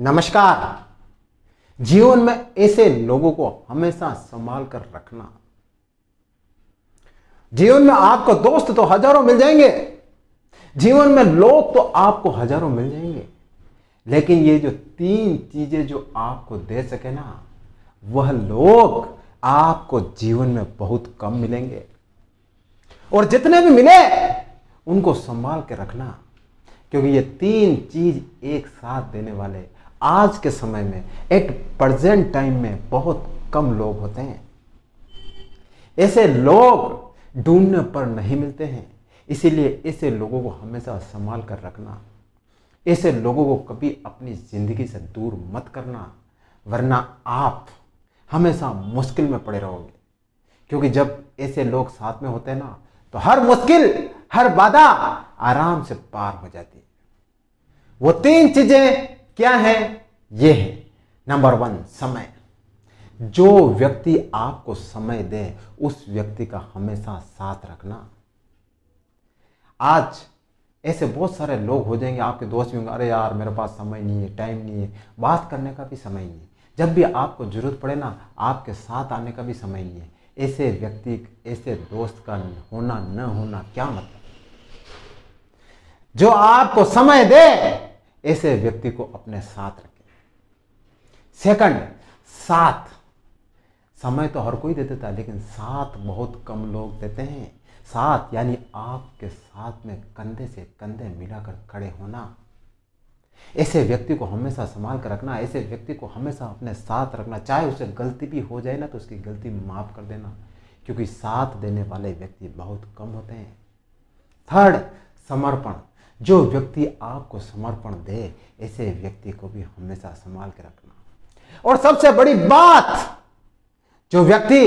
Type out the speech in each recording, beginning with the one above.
नमस्कार जीवन में ऐसे लोगों को हमेशा संभाल कर रखना जीवन में आपको दोस्त तो हजारों मिल जाएंगे जीवन में लोग तो आपको हजारों मिल जाएंगे लेकिन ये जो तीन चीजें जो आपको दे सके ना वह लोग आपको जीवन में बहुत कम मिलेंगे और जितने भी मिले उनको संभाल के रखना क्योंकि ये तीन चीज एक साथ देने वाले आज के समय में एट प्रजेंट टाइम में बहुत कम लोग होते हैं ऐसे लोग ढूंढने पर नहीं मिलते हैं इसीलिए ऐसे लोगों को हमेशा संभाल कर रखना ऐसे लोगों को कभी अपनी ज़िंदगी से दूर मत करना वरना आप हमेशा मुश्किल में पड़े रहोगे क्योंकि जब ऐसे लोग साथ में होते हैं ना तो हर मुश्किल हर बाधा आराम से पार हो जाती है वो तीन चीज़ें क्या है ये है नंबर वन समय जो व्यक्ति आपको समय दे उस व्यक्ति का हमेशा साथ रखना आज ऐसे बहुत सारे लोग हो जाएंगे आपके दोस्त भी होंगे अरे यार मेरे पास समय नहीं है टाइम नहीं है बात करने का भी समय नहीं है जब भी आपको जरूरत पड़े ना आपके साथ आने का भी समय नहीं है ऐसे व्यक्ति ऐसे दोस्त का होना न होना क्या मतलब जो आपको समय दे ऐसे व्यक्ति को अपने साथ रखें सेकंड साथ समय तो हर कोई दे देता है लेकिन साथ बहुत कम लोग देते हैं साथ यानी आपके साथ में कंधे से कंधे मिलाकर खड़े होना ऐसे व्यक्ति को हमेशा संभाल कर रखना ऐसे व्यक्ति को हमेशा अपने साथ रखना चाहे उसे गलती भी हो जाए ना तो उसकी गलती माफ़ कर देना क्योंकि साथ देने वाले व्यक्ति बहुत कम होते हैं थर्ड समर्पण जो व्यक्ति आपको समर्पण दे ऐसे व्यक्ति को भी हमेशा संभाल के रखना और सबसे बड़ी बात जो व्यक्ति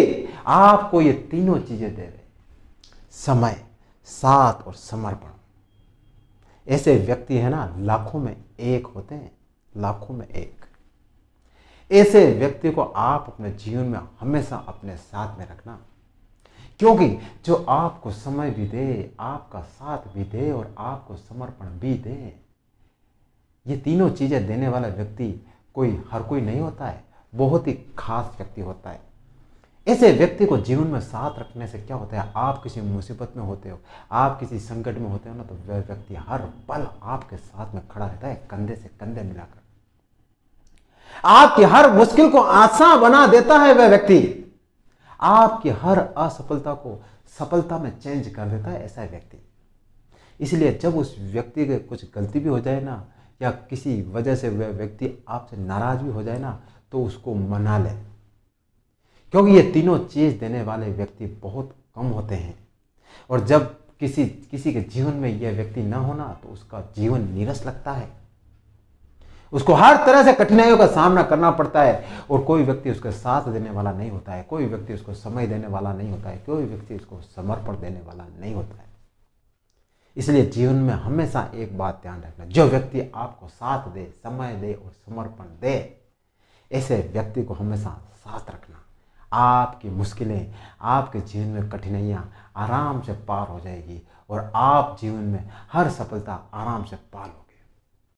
आपको ये तीनों चीजें दे रहे समय साथ और समर्पण ऐसे व्यक्ति है ना लाखों में एक होते हैं लाखों में एक ऐसे व्यक्ति को आप अपने जीवन में हमेशा अपने साथ में रखना क्योंकि जो आपको समय भी दे आपका साथ भी दे और आपको समर्पण भी दे ये तीनों चीज़ें देने वाला व्यक्ति कोई हर कोई नहीं होता है बहुत ही खास व्यक्ति होता है ऐसे व्यक्ति को जीवन में साथ रखने से क्या होता है आप किसी मुसीबत में होते हो आप किसी संकट में होते हो ना तो वह व्यक्ति हर पल आपके साथ में खड़ा रहता है कंधे से कंधे मिलाकर आपकी हर मुश्किल को आसान बना देता है वह व्यक्ति आपकी हर असफलता को सफलता में चेंज कर देता है ऐसा व्यक्ति इसलिए जब उस व्यक्ति के कुछ गलती भी हो जाए ना या किसी वजह से वह व्यक्ति आपसे नाराज भी हो जाए ना तो उसको मना ले क्योंकि ये तीनों चीज़ देने वाले व्यक्ति बहुत कम होते हैं और जब किसी किसी के जीवन में यह व्यक्ति ना होना तो उसका जीवन नीरस लगता है उसको हर तरह से कठिनाइयों का सामना करना पड़ता है और कोई व्यक्ति उसके साथ देने वाला नहीं होता है कोई व्यक्ति उसको समय देने वाला नहीं होता है कोई व्यक्ति उसको समर्पण देने वाला नहीं होता है इसलिए जीवन में हमेशा एक बात ध्यान रखना जो व्यक्ति आपको साथ दे समय दे और समर्पण दे ऐसे व्यक्ति को हमेशा साथ रखना आपकी मुश्किलें आपके जीवन में कठिनाइयाँ आराम से पार हो जाएगी और आप जीवन में हर सफलता आराम से पा